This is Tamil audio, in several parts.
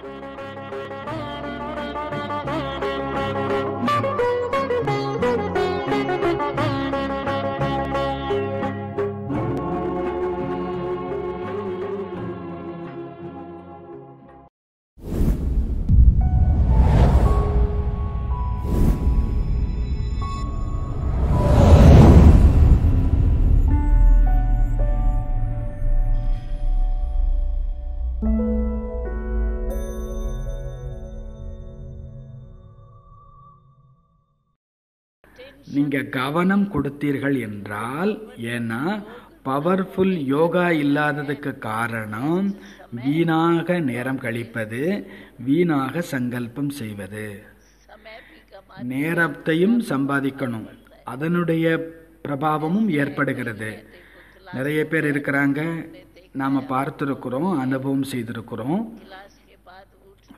Thank you. நீங்கள் கவனம் கொடுத்தீர்கள் என்றால் ஏன்னா பவர்ஃபுல் யோகா இல்லாததுக்கு காரணம் வீணாக நேரம் கழிப்பது வீணாக சங்கல்பம் செய்வது நேரத்தையும் சம்பாதிக்கணும் அதனுடைய பிரபாவமும் ஏற்படுகிறது நிறைய பேர் இருக்கிறாங்க நாம் பார்த்துருக்குறோம் அனுபவம் செய்திருக்கிறோம்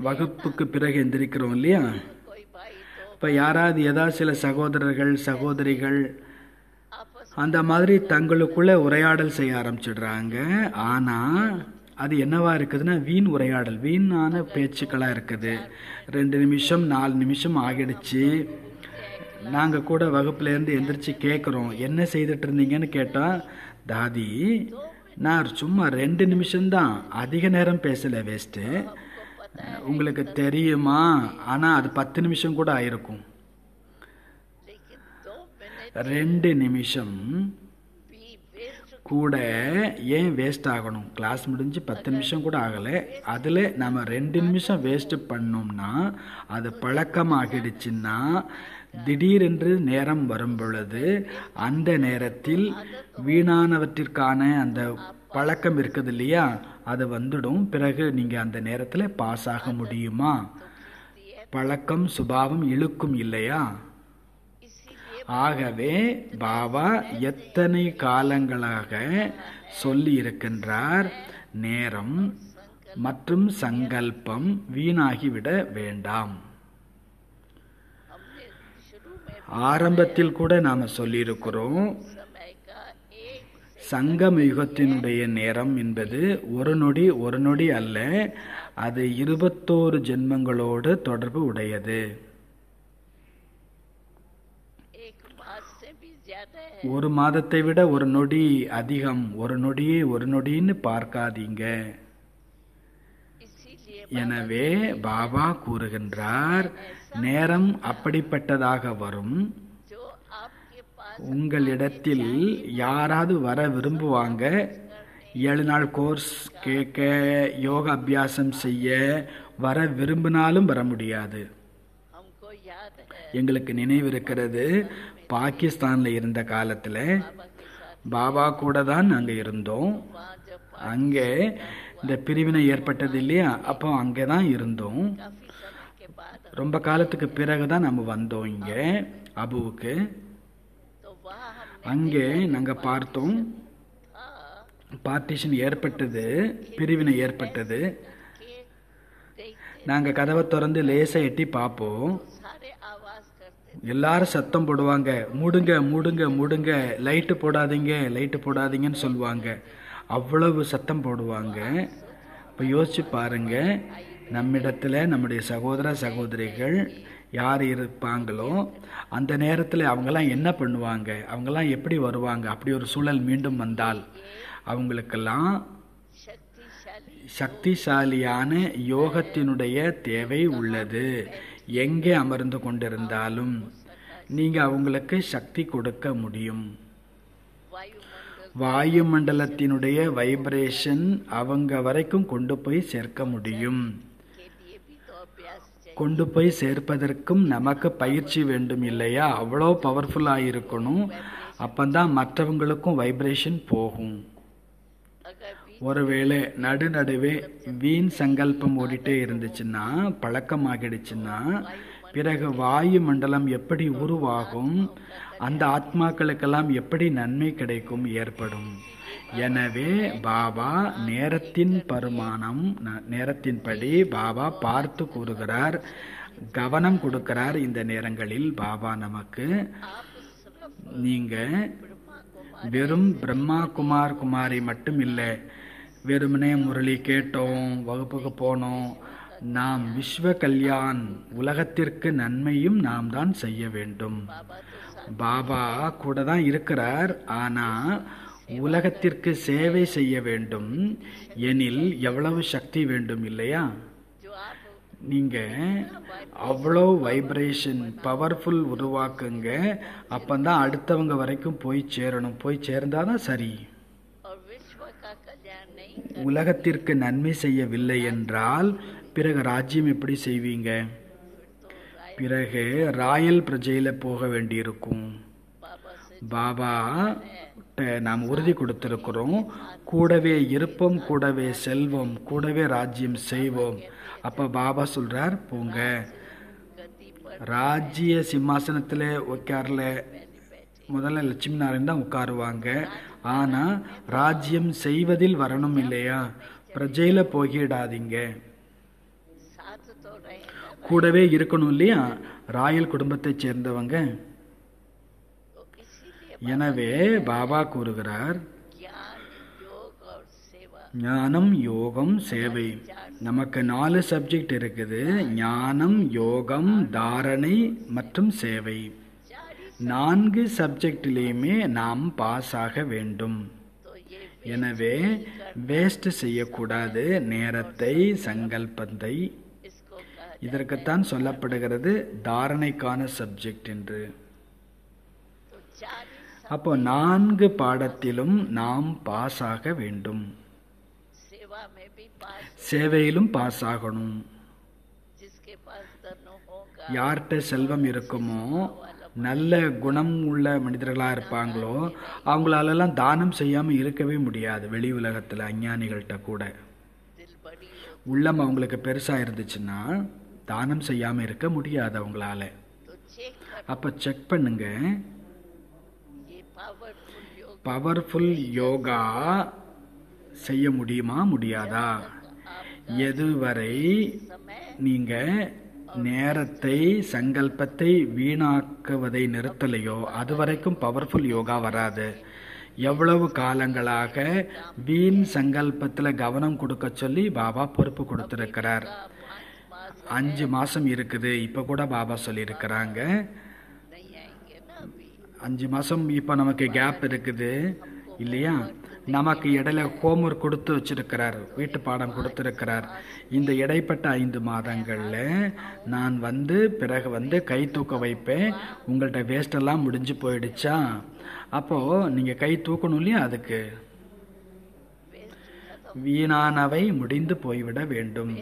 வகுப்புக்கு பிறகு எந்திரிக்கிறோம் இல்லையா இப்போ யாராவது ஏதாவது சில சகோதரர்கள் சகோதரிகள் அந்த மாதிரி தங்களுக்குள்ளே உரையாடல் செய்ய ஆரம்பிச்சிடுறாங்க ஆனால் அது என்னவா இருக்குதுன்னா வீண் உரையாடல் வீணான பேச்சுக்களாக இருக்குது ரெண்டு நிமிஷம் நாலு நிமிஷம் ஆகிடுச்சு நாங்கள் கூட வகுப்புலேருந்து எந்திரிச்சு கேட்குறோம் என்ன செய்துட்டு இருந்தீங்கன்னு கேட்டால் தாதி நான் சும்மா ரெண்டு நிமிஷம்தான் அதிக நேரம் பேசலை வேஸ்ட்டு உங்களுக்கு தெரியுமா ஆனால் அது பத்து நிமிஷம் கூட ஆயிருக்கும் ரெண்டு நிமிஷம் கூட ஏன் வேஸ்ட் ஆகணும் கிளாஸ் முடிஞ்சு பத்து நிமிஷம் கூட ஆகலை அதில் நம்ம ரெண்டு நிமிஷம் வேஸ்ட்டு பண்ணோம்னா அது பழக்கமாகிடுச்சுன்னா திடீரென்று நேரம் வரும் பொழுது அந்த நேரத்தில் வீணானவற்றிற்கான அந்த பழக்கம் இருக்குது இல்லையா அது வந்துடும் பிறகு நீங்கள் அந்த நேரத்தில் பாஸ் ஆக முடியுமா பழக்கம் சுபாவம் இழுக்கும் இல்லையா ஆகவே பாபா எத்தனை காலங்களாக சொல்லி இருக்கின்றார் நேரம் மற்றும் சங்கல்பம் வீணாகிவிட வேண்டாம் ஆரம்பத்தில் கூட நாம் சொல்லியிருக்கிறோம் சங்கம யுகத்தினுடைய நேரம் என்பது ஒரு நொடி ஒரு நொடி அல்ல அது இருபத்தோரு ஜென்மங்களோடு தொடர்பு உடையது ஒரு மாதத்தை விட ஒரு நொடி அதிகம் ஒரு நொடியே ஒரு நொடின்னு பார்க்காதீங்க எனவே பாபா கூறுகின்றார் நேரம் அப்படிப்பட்டதாக வரும் உங்களிடத்தில் யாராவது வர விரும்புவாங்க ஏழு நாள் கோர்ஸ் கேட்க யோக அபியாசம் செய்ய வர விரும்பினாலும் வர முடியாது எங்களுக்கு நினைவு இருக்கிறது பாகிஸ்தானில் இருந்த காலத்தில் பாபா கூட தான் நாங்கள் இருந்தோம் அங்கே இந்த பிரிவினை ஏற்பட்டது இல்லையா அப்போ அங்கே தான் இருந்தோம் ரொம்ப காலத்துக்கு பிறகு தான் நம்ம வந்தோம் இங்கே அபுவுக்கு அங்கே நாங்கள் பார்த்தோம் பார்ட்டிஷன் ஏற்பட்டது பிரிவினை ஏற்பட்டது நாங்கள் கதவை திறந்து லேசாக எட்டி பார்ப்போம் எல்லாரும் சத்தம் போடுவாங்க மூடுங்க மூடுங்க மூடுங்க லைட்டு போடாதீங்க லைட்டு போடாதீங்கன்னு சொல்லுவாங்க அவ்வளவு சத்தம் போடுவாங்க இப்போ யோசிச்சு பாருங்க நம்மிடத்தில் நம்முடைய சகோதர சகோதரிகள் யார் இருப்பாங்களோ அந்த நேரத்தில் அவங்கெல்லாம் என்ன பண்ணுவாங்க அவங்கெல்லாம் எப்படி வருவாங்க அப்படி ஒரு சூழல் மீண்டும் வந்தால் அவங்களுக்கெல்லாம் சக்திசாலியான யோகத்தினுடைய தேவை உள்ளது எங்கே அமர்ந்து கொண்டிருந்தாலும் நீங்கள் அவங்களுக்கு சக்தி கொடுக்க முடியும் வாயுமண்டலத்தினுடைய வைப்ரேஷன் அவங்க வரைக்கும் கொண்டு போய் சேர்க்க முடியும் கொண்டு போய் சேர்ப்பதற்கும் நமக்கு பயிற்சி வேண்டும் இல்லையா அவ்வளோ பவர்ஃபுல்லாக இருக்கணும் அப்போ தான் மற்றவங்களுக்கும் வைப்ரேஷன் போகும் ஒருவேளை நடு நடுவே வீண் சங்கல்பம் ஓடிட்டே இருந்துச்சுன்னா பழக்கமாகிடுச்சுன்னா பிறகு வாயு மண்டலம் எப்படி உருவாகும் அந்த ஆத்மாக்களுக்கெல்லாம் எப்படி நன்மை கிடைக்கும் ஏற்படும் எனவே பாபா நேரத்தின் பருமானம் நேரத்தின்படி பாபா பார்த்து கூறுகிறார் கவனம் கொடுக்கிறார் இந்த நேரங்களில் பாபா நமக்கு நீங்க வெறும் பிரம்மா குமார் குமாரி மட்டும் இல்லை வெறுமனே முரளி கேட்டோம் வகுப்புக்கு போனோம் நாம் விஸ்வ கல்யாண் உலகத்திற்கு நன்மையும் நாம் தான் செய்ய வேண்டும் பாபா கூட தான் இருக்கிறார் ஆனால் உலகத்திற்கு சேவை செய்ய வேண்டும் எனில் எவ்வளவு சக்தி வேண்டும் இல்லையா நீங்கள் அவ்வளோ வைப்ரேஷன் பவர்ஃபுல் உருவாக்குங்க அப்போ தான் அடுத்தவங்க வரைக்கும் போய் சேரணும் போய் சேர்ந்தாதான் தான் சரி உலகத்திற்கு நன்மை செய்யவில்லை என்றால் பிறகு ராஜ்யம் எப்படி செய்வீங்க பிறகு ராயல் பிரஜையில் போக வேண்டியிருக்கும் பாபா நாம் உறுதி கொடுத்துருக்குறோம் கூடவே இருப்போம் கூடவே செல்வோம் கூடவே ராஜ்யம் செய்வோம் அப்போ பாபா சொல்கிறார் போங்க ராஜ்ய சிம்மாசனத்தில் உட்காரல முதல்ல லட்சுமி நாராயண் தான் உட்காருவாங்க ஆனால் ராஜ்யம் செய்வதில் வரணும் இல்லையா பிரஜையில் போகிடாதீங்க கூடவே இருக்கணும் இல்லையா ராயல் குடும்பத்தைச் சேர்ந்தவங்க எனவே பாபா கூறுகிறார் ஞானம் யோகம் சேவை நமக்கு நாலு சப்ஜெக்ட் இருக்குது ஞானம் யோகம் தாரணை மற்றும் சேவை நான்கு சப்ஜெக்ட்லேயுமே நாம் பாஸ் ஆக வேண்டும் எனவே வேஸ்ட் செய்யக்கூடாது நேரத்தை சங்கல்பத்தை இதற்குத்தான் சொல்லப்படுகிறது தாரணைக்கான சப்ஜெக்ட் என்று அப்போ நான்கு பாடத்திலும் நாம் பாஸ் ஆக வேண்டும் சேவையிலும் பாஸ் ஆகணும் யார்கிட்ட செல்வம் இருக்குமோ நல்ல குணம் உள்ள மனிதர்களாக இருப்பாங்களோ அவங்களாலெல்லாம் தானம் செய்யாமல் இருக்கவே முடியாது வெளி உலகத்தில் அஞ்ஞானிகள்கிட்ட கூட உள்ளம் அவங்களுக்கு பெருசாக இருந்துச்சுன்னா தானம் செய்யாமல் இருக்க முடியாது அவங்களால அப்போ செக் பண்ணுங்கள் பவர்ஃபுல் யோகா செய்ய முடியுமா முடியாதா எதுவரை நீங்கள் நேரத்தை சங்கல்பத்தை வீணாக்குவதை நிறுத்தலையோ அது வரைக்கும் பவர்ஃபுல் யோகா வராது எவ்வளவு காலங்களாக வீண் சங்கல்பத்தில் கவனம் கொடுக்க சொல்லி பாபா பொறுப்பு கொடுத்துருக்கிறார் அஞ்சு மாதம் இருக்குது இப்போ கூட பாபா சொல்லியிருக்கிறாங்க அஞ்சு மாதம் இப்போ நமக்கு கேப் இருக்குது இல்லையா நமக்கு இடையில ஹோம்ஒர்க் கொடுத்து வச்சிருக்கிறார் வீட்டு பாடம் கொடுத்துருக்கிறார் இந்த இடைப்பட்ட ஐந்து மாதங்களில் நான் வந்து பிறகு வந்து கை தூக்க வைப்பேன் உங்கள்கிட்ட வேஸ்டெல்லாம் முடிஞ்சு போயிடுச்சா அப்போது நீங்கள் கை தூக்கணும் இல்லையா அதுக்கு வீணானவை முடிந்து போய்விட வேண்டும்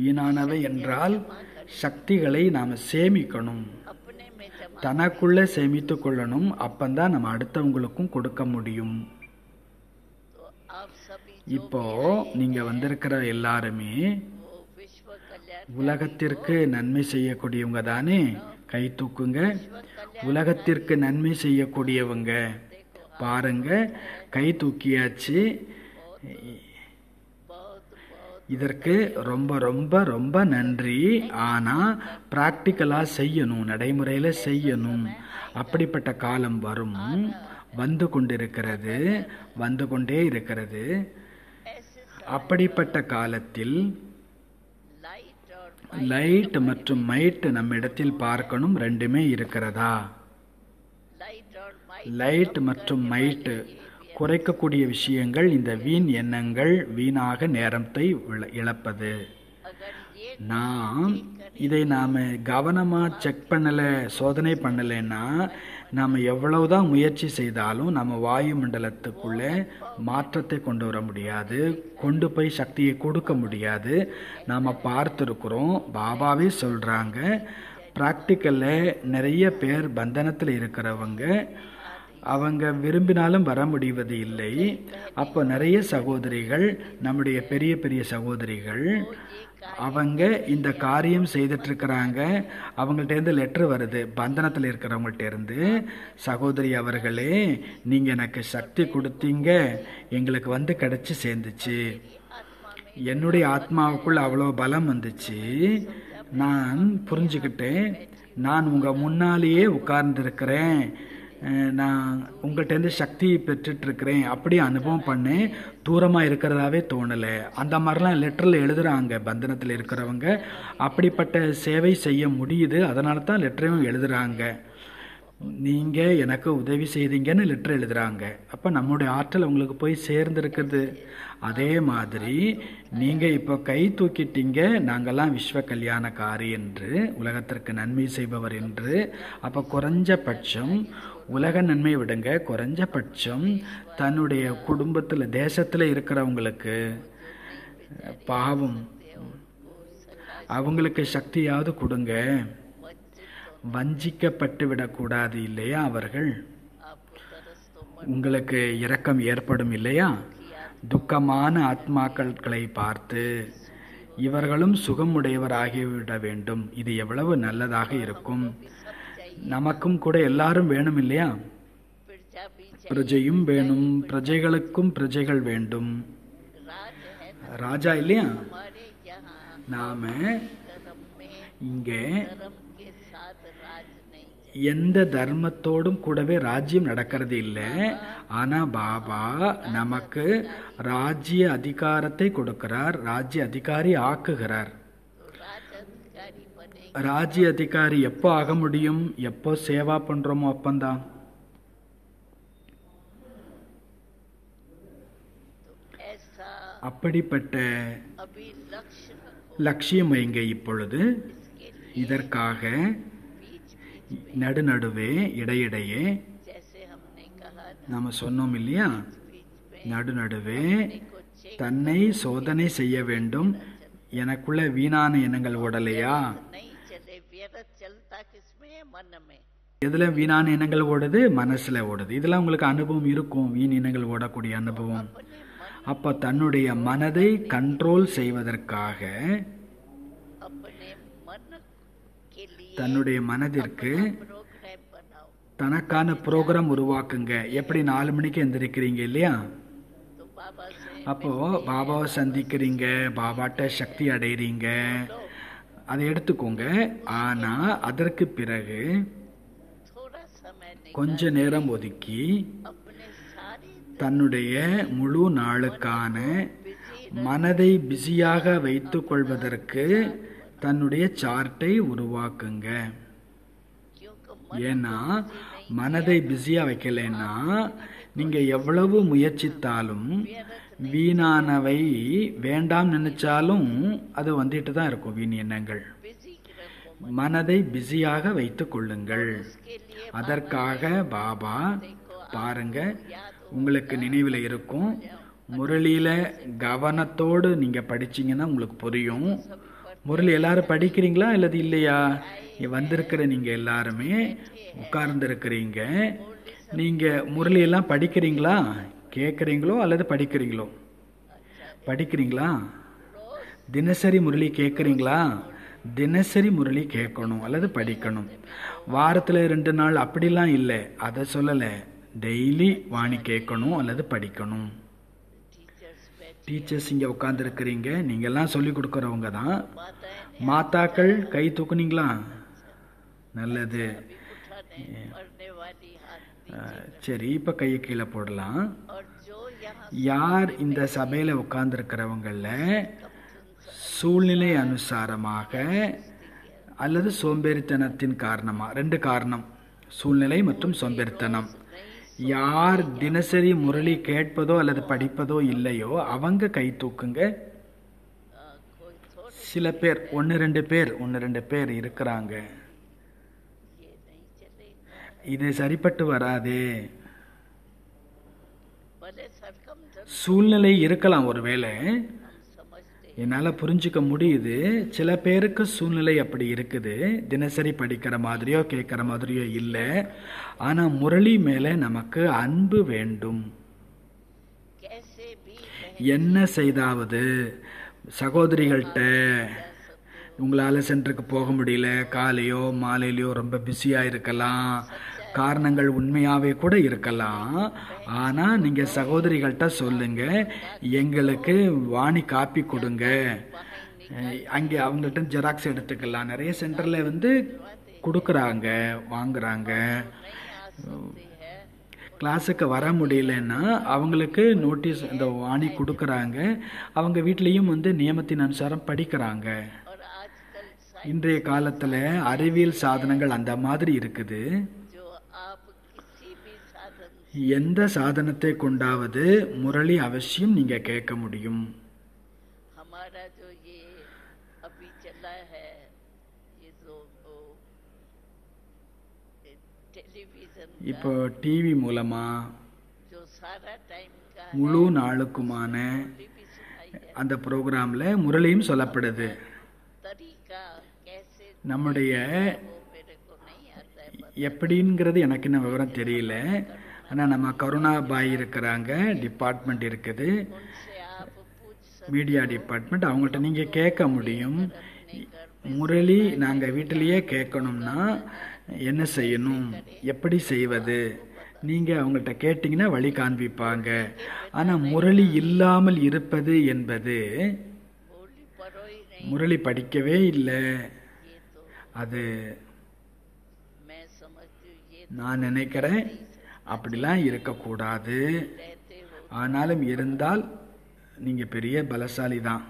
வீணானவை என்றால் சக்திகளை நாம் சேமிக்கணும் தனக்குள்ளே சேமித்து கொள்ளணும் அப்பந்தான் நம்ம அடுத்தவங்களுக்கும் கொடுக்க முடியும் இப்போ நீங்க வந்திருக்கிற எல்லாருமே உலகத்திற்கு நன்மை செய்யக்கூடியவங்க தானே கை தூக்குங்க உலகத்திற்கு நன்மை செய்யக்கூடியவங்க பாருங்க கை தூக்கியாச்சு இதற்கு ரொம்ப ரொம்ப ரொம்ப நன்றி ஆனால் ப்ராக்டிக்கலாக செய்யணும் நடைமுறையில் செய்யணும் அப்படிப்பட்ட காலம் வரும் வந்து கொண்டிருக்கிறது வந்து கொண்டே இருக்கிறது அப்படிப்பட்ட காலத்தில் லைட் மற்றும் மைட் நம்ம இடத்தில் பார்க்கணும் ரெண்டுமே இருக்கிறதா லைட் மற்றும் மைட்டு குறைக்கக்கூடிய விஷயங்கள் இந்த வீண் எண்ணங்கள் வீணாக நேரத்தை இழப்பது நாம் இதை நாம் கவனமாக செக் பண்ணலை சோதனை பண்ணலைன்னா நாம் எவ்வளவுதான் முயற்சி செய்தாலும் நம்ம வாயு மண்டலத்துக்குள்ளே மாற்றத்தை கொண்டு வர முடியாது கொண்டு போய் சக்தியை கொடுக்க முடியாது நாம் பார்த்துருக்குறோம் பாபாவே சொல்கிறாங்க ப்ராக்டிக்கலில் நிறைய பேர் பந்தனத்தில் இருக்கிறவங்க அவங்க விரும்பினாலும் வர முடிவது இல்லை அப்போ நிறைய சகோதரிகள் நம்முடைய பெரிய பெரிய சகோதரிகள் அவங்க இந்த காரியம் செய்துட்ருக்கிறாங்க அவங்கள்ட்டேருந்து லெட்ரு வருது பந்தனத்தில் இருக்கிறவங்கள்டேருந்து சகோதரி அவர்களே நீங்கள் எனக்கு சக்தி கொடுத்தீங்க எங்களுக்கு வந்து கிடச்சி சேர்ந்துச்சு என்னுடைய ஆத்மாவுக்குள் அவ்வளோ பலம் வந்துச்சு நான் புரிஞ்சுக்கிட்டேன் நான் உங்கள் முன்னாலேயே உட்கார்ந்துருக்கிறேன் நான் உங்கள்கிட்டேருந்து சக்தி பெற்றுட்ருக்கிறேன் அப்படி அனுபவம் பண்ணேன் தூரமாக இருக்கிறதாவே தோணலை அந்த மாதிரிலாம் லெட்டரில் எழுதுகிறாங்க பந்தனத்தில் இருக்கிறவங்க அப்படிப்பட்ட சேவை செய்ய முடியுது அதனால தான் லெட்டரையும் எழுதுகிறாங்க நீங்கள் எனக்கு உதவி செய்தீங்கன்னு லெட்டர் எழுதுகிறாங்க அப்போ நம்முடைய ஆற்றல் உங்களுக்கு போய் சேர்ந்துருக்குது அதே மாதிரி நீங்கள் இப்போ கை தூக்கிட்டீங்க நாங்கள்லாம் விஸ்வ கல்யாணக்காரி என்று உலகத்திற்கு நன்மை செய்பவர் என்று அப்போ குறைஞ்சபட்சம் உலக நன்மையை விடுங்க குறைஞ்சபட்சம் தன்னுடைய குடும்பத்தில் தேசத்தில் இருக்கிறவங்களுக்கு பாவம் அவங்களுக்கு சக்தியாவது கொடுங்க வஞ்சிக்கப்பட்டு விடக்கூடாது இல்லையா அவர்கள் உங்களுக்கு இரக்கம் ஏற்படும் இல்லையா துக்கமான ஆத்மாக்களை பார்த்து இவர்களும் சுகமுடையவராகிவிட வேண்டும் இது எவ்வளவு நல்லதாக இருக்கும் நமக்கும் கூட எல்லாரும் வேணும் இல்லையா பிரஜையும் வேணும் பிரஜைகளுக்கும் பிரஜைகள் வேண்டும் ராஜா இல்லையா நாம இங்கே எந்த தர்மத்தோடும் கூடவே ராஜ்யம் நடக்கிறது இல்லை ஆனால் பாபா நமக்கு ராஜ்ய அதிகாரத்தை கொடுக்கிறார் ராஜ்ய அதிகாரி ஆக்குகிறார் ராஜ்ய அதிகாரி எப்போ ஆக முடியும் எப்போ சேவா பண்ணுறோமோ அப்பந்தான் அப்படிப்பட்ட லட்சியம் வைங்க இப்பொழுது இதற்காக நடுநடுவே இடையிடையே நாம் சொன்னோம் இல்லையா நடுநடுவே தன்னை சோதனை செய்ய வேண்டும் எனக்குள்ள வீணான எண்ணங்கள் ஓடலையா எதில் வீணான எண்ணங்கள் ஓடுது மனசில் ஓடுது இதெல்லாம் உங்களுக்கு அனுபவம் இருக்கும் வீண் எண்ணங்கள் ஓடக்கூடிய அனுபவம் அப்போ தன்னுடைய மனதை கண்ட்ரோல் செய்வதற்காக தன்னுடைய மனதிற்கு தனக்கான ப்ரோக்ராம் உருவாக்குங்க எப்படி நாலு மணிக்கு எந்திரிக்கிறீங்க இல்லையா அப்போது பாபாவை சந்திக்கிறீங்க பாபாட்ட சக்தி அடைகிறீங்க அதை எடுத்துக்கோங்க ஆனால் அதற்கு பிறகு கொஞ்ச நேரம் ஒதுக்கி தன்னுடைய முழு நாளுக்கான மனதை பிஸியாக வைத்து கொள்வதற்கு தன்னுடைய சார்ட்டை உருவாக்குங்க ஏன்னா மனதை பிஸியாக வைக்கலைன்னா நீங்கள் எவ்வளவு முயற்சித்தாலும் வீணானவை வேண்டாம் நினைச்சாலும் அது வந்துட்டு தான் இருக்கும் வீண் எண்ணங்கள் மனதை பிஸியாக வைத்து கொள்ளுங்கள் அதற்காக பாபா பாருங்க உங்களுக்கு நினைவில் இருக்கும் முரளியில் கவனத்தோடு நீங்கள் படிச்சீங்கன்னா உங்களுக்கு புரியும் முரளி எல்லாரும் படிக்கிறீங்களா அல்லது இல்லையா வந்திருக்கிற நீங்கள் எல்லாருமே இருக்கிறீங்க நீங்கள் முரளியெல்லாம் படிக்கிறீங்களா கேட்குறீங்களோ அல்லது படிக்கிறீங்களோ படிக்கிறீங்களா தினசரி முரளி கேட்குறீங்களா தினசரி முரளி கேட்கணும் அல்லது படிக்கணும் வாரத்தில் ரெண்டு நாள் அப்படிலாம் இல்லை அதை சொல்லலை டெய்லி வாணி கேட்கணும் அல்லது படிக்கணும் டீச்சர்ஸ் இங்கே உட்காந்துருக்கிறீங்க நீங்கள்லாம் சொல்லி கொடுக்குறவங்க தான் மாத்தாக்கள் கை தூக்குனீங்களா நல்லது சரி இப்போ கையை கீழே போடலாம் யார் இந்த சபையில் உட்கார்ந்துருக்கிறவங்களில் சூழ்நிலை அனுசாரமாக அல்லது சோம்பேறித்தனத்தின் காரணமாக ரெண்டு காரணம் சூழ்நிலை மற்றும் சோம்பேறித்தனம் யார் தினசரி முரளி கேட்பதோ அல்லது படிப்பதோ இல்லையோ அவங்க கை தூக்குங்க சில பேர் ஒன்று ரெண்டு பேர் ஒன்று ரெண்டு பேர் இருக்கிறாங்க இது சரிப்பட்டு வராது சூழ்நிலை இருக்கலாம் ஒருவேளை என்னால் புரிஞ்சிக்க முடியுது சில பேருக்கு சூழ்நிலை அப்படி இருக்குது தினசரி படிக்கிற மாதிரியோ கேட்குற மாதிரியோ இல்லை ஆனால் முரளி மேலே நமக்கு அன்பு வேண்டும் என்ன செய்தாவது சகோதரிகள்கிட்ட உங்களால் சென்டருக்கு போக முடியல காலையோ மாலையிலையோ ரொம்ப பிஸியாக இருக்கலாம் காரணங்கள் உண்மையாகவே கூட இருக்கலாம் ஆனால் நீங்கள் சகோதரிகள்கிட்ட சொல்லுங்கள் எங்களுக்கு வாணி காப்பி கொடுங்க அங்கே அவங்கள்ட்ட ஜெராக்ஸ் எடுத்துக்கலாம் நிறைய சென்டரில் வந்து கொடுக்குறாங்க வாங்குறாங்க கிளாஸுக்கு வர முடியலன்னா அவங்களுக்கு நோட்டீஸ் இந்த வாணி கொடுக்குறாங்க அவங்க வீட்லேயும் வந்து நியமத்தின் அனுசாரம் படிக்கிறாங்க இன்றைய காலத்தில் அறிவியல் சாதனங்கள் அந்த மாதிரி இருக்குது எந்த சாதனத்தை கொண்டாவது முரளி அவசியம் நீங்கள் கேட்க முடியும் இப்போ டிவி மூலமா முழு நாளுக்குமான அந்த ப்ரோக்ராமில் முரளியும் சொல்லப்படுது நம்முடைய எப்படிங்கிறது எனக்கு என்ன விவரம் தெரியல ஆனால் நம்ம கருணா பாய் இருக்கிறாங்க டிபார்ட்மெண்ட் இருக்குது மீடியா டிபார்ட்மெண்ட் அவங்கள்ட்ட நீங்கள் கேட்க முடியும் முரளி நாங்கள் வீட்டிலையே கேட்கணும்னா என்ன செய்யணும் எப்படி செய்வது நீங்கள் அவங்கள்ட்ட கேட்டிங்கன்னா வழி காண்பிப்பாங்க ஆனால் முரளி இல்லாமல் இருப்பது என்பது முரளி படிக்கவே இல்லை அது நான் நினைக்கிறேன் அப்படிலாம் இருக்கக்கூடாது ஆனாலும் இருந்தால் நீங்கள் பெரிய பலசாலி தான்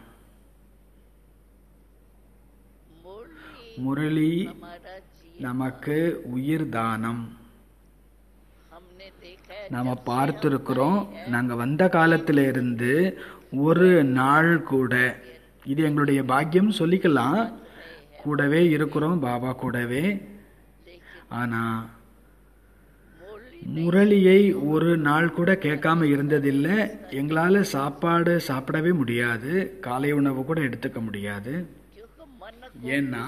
முரளி நமக்கு உயிர் தானம் நாம பார்த்துருக்குறோம் நாங்கள் வந்த காலத்தில இருந்து ஒரு நாள் கூட இது எங்களுடைய பாக்கியம் சொல்லிக்கலாம் கூடவே இருக்கிறோம் பாபா கூடவே ஆனால் முரளியை ஒரு நாள் கூட கேட்காம இருந்ததில்லை எங்களால் சாப்பாடு சாப்பிடவே முடியாது காலை உணவு கூட எடுத்துக்க முடியாது ஏன்னா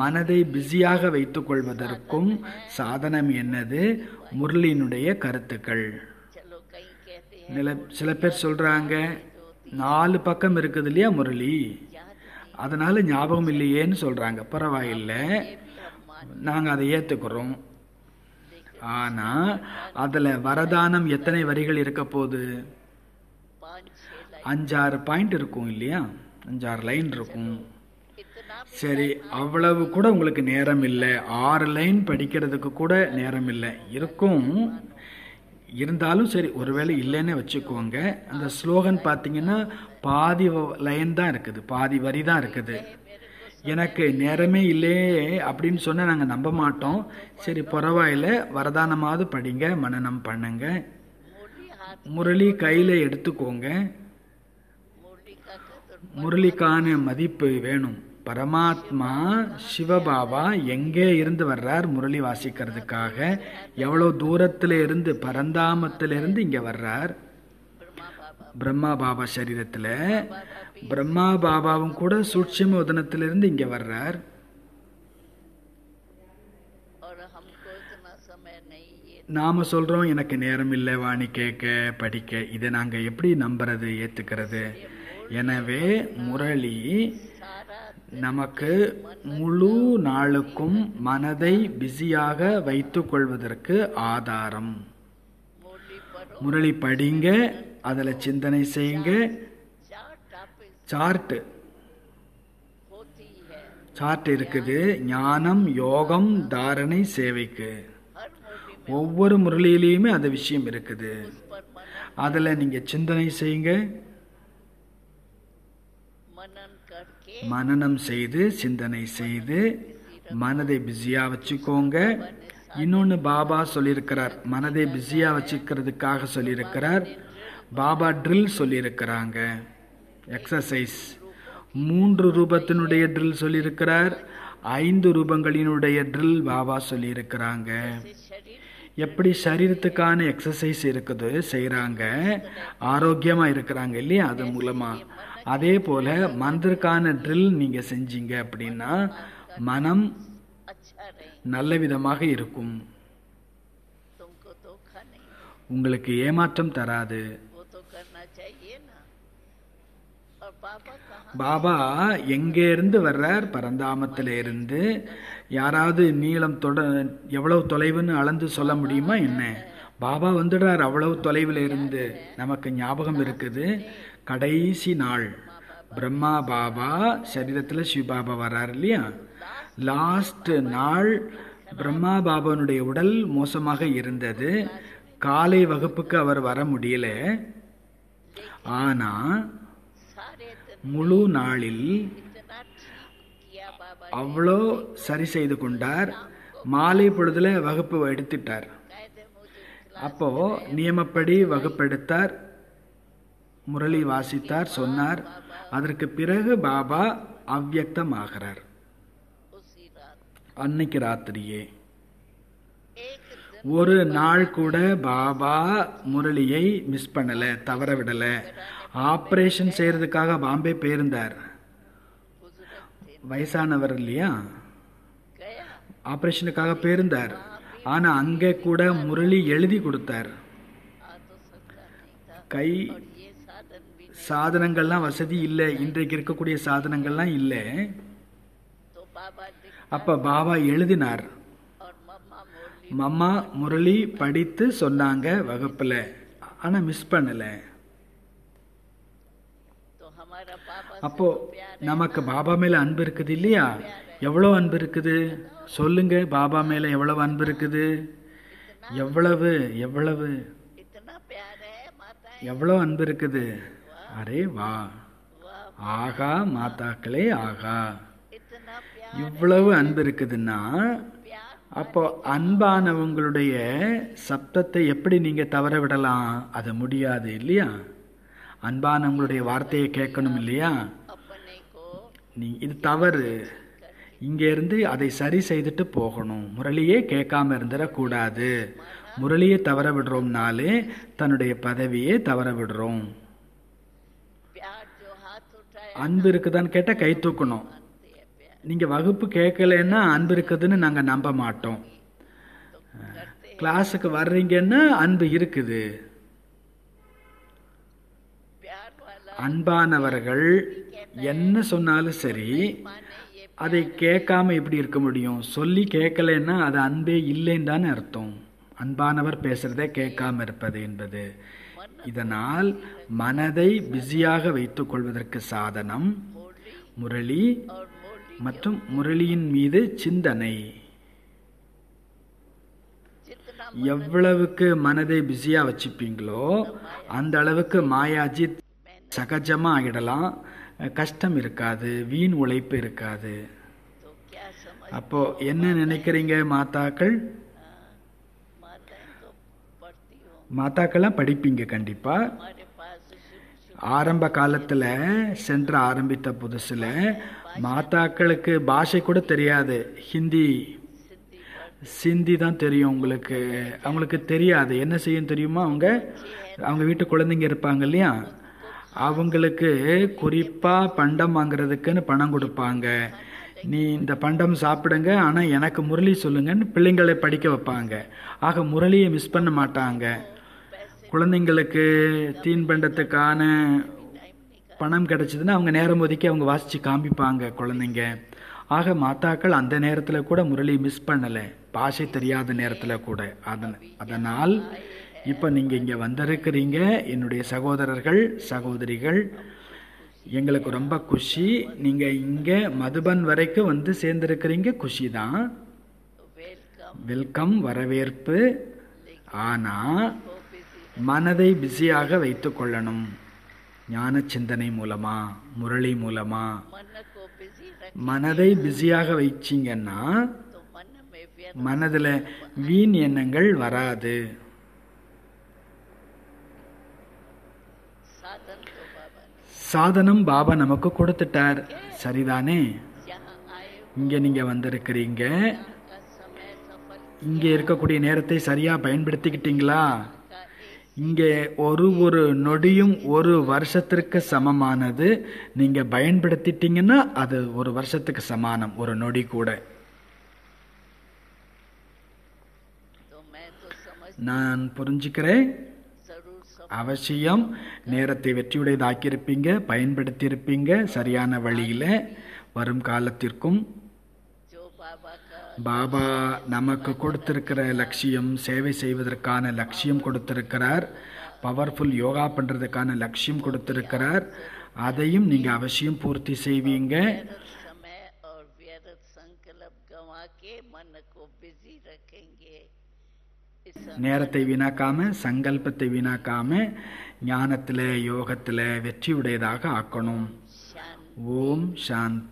மனதை பிஸியாக வைத்துக்கொள்வதற்கும் சாதனம் என்னது முரளியினுடைய கருத்துக்கள் நில சில பேர் சொல்கிறாங்க நாலு பக்கம் இருக்குது இல்லையா முரளி அதனால் ஞாபகம் இல்லையேன்னு சொல்கிறாங்க பரவாயில்லை நாங்கள் அதை ஏற்றுக்கிறோம் ஆனால் அதில் வரதானம் எத்தனை வரிகள் இருக்க போகுது அஞ்சாறு பாயிண்ட் இருக்கும் இல்லையா அஞ்சாறு லைன் இருக்கும் சரி அவ்வளவு கூட உங்களுக்கு நேரம் இல்லை ஆறு லைன் படிக்கிறதுக்கு கூட நேரம் இல்லை இருக்கும் இருந்தாலும் சரி ஒருவேளை இல்லைன்னு வச்சுக்கோங்க அந்த ஸ்லோகன் பார்த்தீங்கன்னா பாதி லைன் தான் இருக்குது பாதி வரி தான் இருக்குது எனக்கு நேரமே இல்லையே அப்படின்னு சொன்னால் நாங்கள் நம்ப மாட்டோம் சரி பரவாயில்ல வரதானமாவது படிங்க மனநம் பண்ணுங்க முரளி கையில் எடுத்துக்கோங்க முரளிக்கான மதிப்பு வேணும் பரமாத்மா சிவபாபா எங்கே இருந்து வர்றார் முரளி வாசிக்கிறதுக்காக எவ்வளோ தூரத்தில் இருந்து பரந்தாமத்திலிருந்து இங்கே வர்றார் பிரம்மா பாபா சரீரத்தில் பிரம்மா பாபாவும் கூட சூட்சம உதனத்திலிருந்து இங்கே வர்றார் நாம் சொல்கிறோம் எனக்கு நேரம் இல்லை வாணி கேட்க படிக்க இதை நாங்கள் எப்படி நம்புறது ஏற்றுக்கிறது எனவே முரளி நமக்கு முழு நாளுக்கும் மனதை பிஸியாக வைத்து கொள்வதற்கு ஆதாரம் முரளி படிங்க அதில் சிந்தனை செய்யுங்க சார்ட்டு சார்ட் இருக்குது ஞானம் யோகம் தாரணை சேவைக்கு ஒவ்வொரு முரளியிலையுமே அந்த விஷயம் இருக்குது அதில் நீங்கள் சிந்தனை செய்யுங்க மனநம் செய்து சிந்தனை செய்து மனதை பிஸியாக வச்சுக்கோங்க இன்னொன்று பாபா சொல்லியிருக்கிறார் மனதை பிஸியாக வச்சுக்கிறதுக்காக சொல்லியிருக்கிறார் பாபா ட்ரில் சொல்லியிருக்கிறாங்க எக்ஸசைஸ் மூன்று ரூபத்தினுடைய ட்ரில் சொல்லியிருக்கிறார் ஐந்து ரூபங்களினுடைய ட்ரில் பாபா சொல்லியிருக்கிறாங்க எப்படி சரீரத்துக்கான எக்ஸசைஸ் இருக்குது செய்கிறாங்க ஆரோக்கியமாக இருக்கிறாங்க இல்லையா அது மூலமாக அதே போல் மனதிற்கான ட்ரில் நீங்கள் செஞ்சீங்க அப்படின்னா மனம் நல்ல விதமாக இருக்கும் உங்களுக்கு ஏமாற்றம் தராது பாபா எங்கேருந்து வர்றார் பரந்தாமத்தில் இருந்து யாராவது நீளம் தொட எவ்வளவு தொலைவுன்னு அளந்து சொல்ல முடியுமா என்ன பாபா வந்துடுறார் அவ்வளவு தொலைவில் இருந்து நமக்கு ஞாபகம் இருக்குது கடைசி நாள் பிரம்மா பாபா சரீரத்தில் பாபா வர்றார் இல்லையா லாஸ்ட் நாள் பிரம்மா பாபானுடைய உடல் மோசமாக இருந்தது காலை வகுப்புக்கு அவர் வர முடியல ஆனால் முழு நாளில் அவ்வளோ சரி செய்து கொண்டார் மாலை பொழுதுல வகுப்பு எடுத்துட்டார் அப்போ நியமப்படி வகுப்பெடுத்தார் முரளி வாசித்தார் சொன்னார் அதற்கு பிறகு பாபா அவ்வியக்தமாகிறார் அன்னைக்கு ராத்திரியே ஒரு நாள் கூட பாபா முரளியை மிஸ் பண்ணலை தவற விடலை ஆப்ரேஷன் செய்கிறதுக்காக பாம்பே போயிருந்தார் வயசானவர் இல்லையா ஆப்ரேஷனுக்காக போயிருந்தார் ஆனால் அங்கே கூட முரளி எழுதி கொடுத்தார் கை சாதனங்கள்லாம் வசதி இல்லை இன்றைக்கு இருக்கக்கூடிய சாதனங்கள்லாம் இல்லை அப்போ பாபா எழுதினார் மம்மா முரளி படித்து சொன்னாங்க வகுப்பில் ஆனால் மிஸ் பண்ணலை அப்போ நமக்கு பாபா மேலே அன்பு இருக்குது இல்லையா எவ்வளோ அன்பு இருக்குது சொல்லுங்க பாபா மேலே எவ்வளவு அன்பு இருக்குது எவ்வளவு எவ்வளவு எவ்வளோ அன்பு இருக்குது அரே வா ஆகா மாதாக்களே ஆகா இவ்வளவு அன்பு இருக்குதுன்னா அப்போ அன்பானவங்களுடைய சப்தத்தை எப்படி நீங்கள் தவற விடலாம் அது முடியாது இல்லையா அன்பானவங்களுடைய வார்த்தையை கேட்கணும் இல்லையா நீ இது தவறு இங்கேருந்து அதை சரி செய்துட்டு போகணும் முரளியே கேட்காம இருந்துடக்கூடாது முரளியை தவற விடுறோம்னாலே தன்னுடைய பதவியே தவற விடுறோம் அன்பு இருக்குதான்னு கேட்டால் கை தூக்கணும் நீங்கள் வகுப்பு கேட்கலன்னா அன்பு இருக்குதுன்னு நாங்கள் நம்ப மாட்டோம் கிளாஸுக்கு வர்றீங்கன்னா அன்பு இருக்குது அன்பானவர்கள் என்ன சொன்னாலும் சரி அதை கேட்காம எப்படி இருக்க முடியும் சொல்லி கேட்கலன்னா அது அன்பே இல்லைன்னு தானே அர்த்தம் அன்பானவர் பேசுறதே கேட்காம இருப்பது என்பது இதனால் மனதை பிஸியாக வைத்துக் கொள்வதற்கு சாதனம் முரளி மற்றும் முரளியின் மீது சிந்தனை எவ்வளவுக்கு மனதை பிஸியாக வச்சுப்பீங்களோ அந்த அளவுக்கு மாயாஜி சகஜமாக ஆகிடலாம் கஷ்டம் இருக்காது வீண் உழைப்பு இருக்காது அப்போ என்ன நினைக்கிறீங்க மாதாக்கள் மாதாக்கள்லாம் படிப்பீங்க கண்டிப்பாக ஆரம்ப காலத்தில் சென்ற ஆரம்பித்த புதுசில் மாதாக்களுக்கு பாஷை கூட தெரியாது ஹிந்தி சிந்தி தான் தெரியும் உங்களுக்கு அவங்களுக்கு தெரியாது என்ன செய்யும் தெரியுமா அவங்க அவங்க வீட்டு குழந்தைங்க இருப்பாங்க இல்லையா அவங்களுக்கு குறிப்பாக பண்டம் வாங்குறதுக்குன்னு பணம் கொடுப்பாங்க நீ இந்த பண்டம் சாப்பிடுங்க ஆனால் எனக்கு முரளி சொல்லுங்கன்னு பிள்ளைங்களை படிக்க வைப்பாங்க ஆக முரளியை மிஸ் பண்ண மாட்டாங்க குழந்தைங்களுக்கு தீன்பண்டத்துக்கான பணம் கிடச்சிதுன்னா அவங்க நேரம் ஒதுக்கி அவங்க வாசித்து காமிப்பாங்க குழந்தைங்க ஆக மாத்தாக்கள் அந்த நேரத்தில் கூட முரளி மிஸ் பண்ணலை பாஷை தெரியாத நேரத்தில் கூட அதன் அதனால் இப்போ நீங்கள் இங்கே வந்திருக்கிறீங்க என்னுடைய சகோதரர்கள் சகோதரிகள் எங்களுக்கு ரொம்ப குஷி நீங்கள் இங்கே மதுபன் வரைக்கும் வந்து சேர்ந்துருக்கிறீங்க குஷி தான் வெல்கம் வரவேற்பு ஆனால் மனதை பிஸியாக வைத்து கொள்ளணும் ஞான சிந்தனை மூலமா முரளி மூலமா மனதை பிஸியாக வச்சிங்கன்னா மனதில் வீண் எண்ணங்கள் வராது சாதனம் பாபா நமக்கு கொடுத்துட்டார் சரிதானே இங்க நீங்க வந்திருக்கிறீங்க இங்க இருக்கக்கூடிய நேரத்தை சரியா பயன்படுத்திக்கிட்டீங்களா இங்கே ஒரு ஒரு நொடியும் ஒரு வருஷத்திற்கு சமமானது நீங்கள் பயன்படுத்திட்டீங்கன்னா அது ஒரு வருஷத்துக்கு சமானம் ஒரு நொடி கூட நான் புரிஞ்சுக்கிறேன் அவசியம் நேரத்தை வெற்றியுடையதாக்கியிருப்பீங்க பயன்படுத்தியிருப்பீங்க சரியான வழியில் வரும் காலத்திற்கும் பாபா நமக்கு கொடுத்துருக்கிற லட்சியம் சேவை செய்வதற்கான லட்சியம் கொடுத்துருக்கிறார் பவர்ஃபுல் யோகா பண்ணுறதுக்கான லட்சியம் கொடுத்துருக்கிறார் அதையும் நீங்கள் அவசியம் பூர்த்தி செய்வீங்க நேரத்தை வீணாக்காம சங்கல்பத்தை வீணாக்காம ஞானத்தில் யோகத்தில் வெற்றியுடையதாக ஆக்கணும் ஓம் சாந்தி